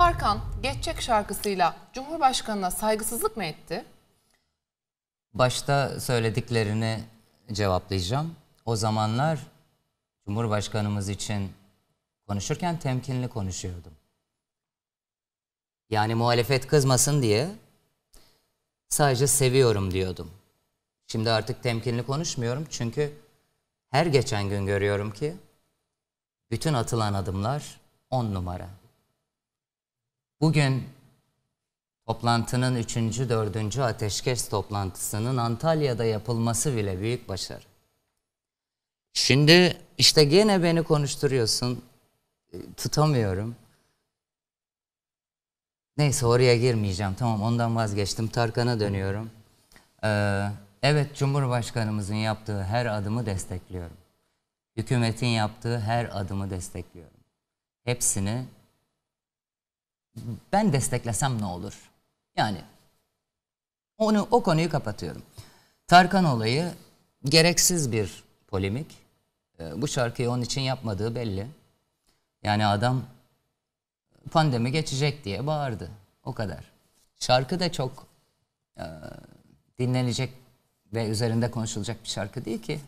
Tarkan Geçecek şarkısıyla Cumhurbaşkanı'na saygısızlık mı etti? Başta söylediklerini cevaplayacağım. O zamanlar Cumhurbaşkanımız için konuşurken temkinli konuşuyordum. Yani muhalefet kızmasın diye sadece seviyorum diyordum. Şimdi artık temkinli konuşmuyorum çünkü her geçen gün görüyorum ki bütün atılan adımlar on numara. Bugün toplantının 3. 4. ateşkes toplantısının Antalya'da yapılması bile büyük başarı. Şimdi işte gene beni konuşturuyorsun. E, tutamıyorum. Neyse oraya girmeyeceğim. Tamam ondan vazgeçtim. Tarkan'a dönüyorum. Ee, evet Cumhurbaşkanımızın yaptığı her adımı destekliyorum. Hükümetin yaptığı her adımı destekliyorum. Hepsini ben desteklesem ne olur? Yani onu o konuyu kapatıyorum. Tarkan olayı gereksiz bir polemik. Ee, bu şarkıyı onun için yapmadığı belli. Yani adam pandemi geçecek diye bağırdı. O kadar. Şarkı da çok e, dinlenecek ve üzerinde konuşulacak bir şarkı değil ki.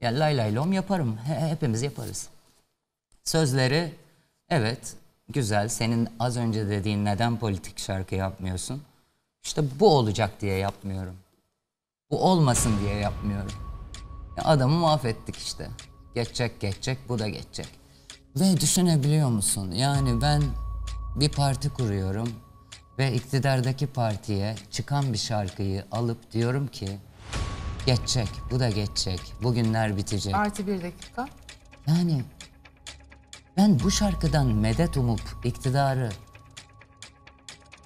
Ya lay lay lom yaparım. He, hepimiz yaparız. Sözleri evet Güzel. Senin az önce dediğin neden politik şarkı yapmıyorsun? İşte bu olacak diye yapmıyorum. Bu olmasın diye yapmıyorum. Ya e, adamı mahvettik işte. Geçecek geçecek bu da geçecek. Ve düşünebiliyor musun? Yani ben bir parti kuruyorum ve iktidardaki partiye çıkan bir şarkıyı alıp diyorum ki geçecek, bu da geçecek, bugünler bitecek. Artı bir dakika. Yani ben bu şarkıdan medet umup iktidarı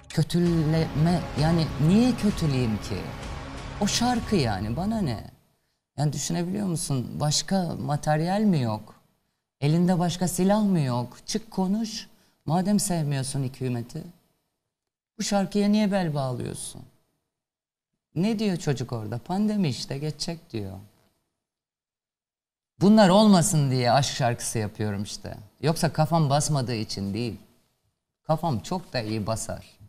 kötüleme yani niye kötüleyim ki? O şarkı yani bana ne? Yani düşünebiliyor musun? Başka materyal mi yok? Elinde başka silah mı yok? Çık konuş. Madem sevmiyorsun hükümeti. Bu şarkıya niye bel bağlıyorsun? Ne diyor çocuk orada? Pandemi işte geçecek diyor. Bunlar olmasın diye aşk şarkısı yapıyorum işte. Yoksa kafam basmadığı için değil. Kafam çok da iyi basar.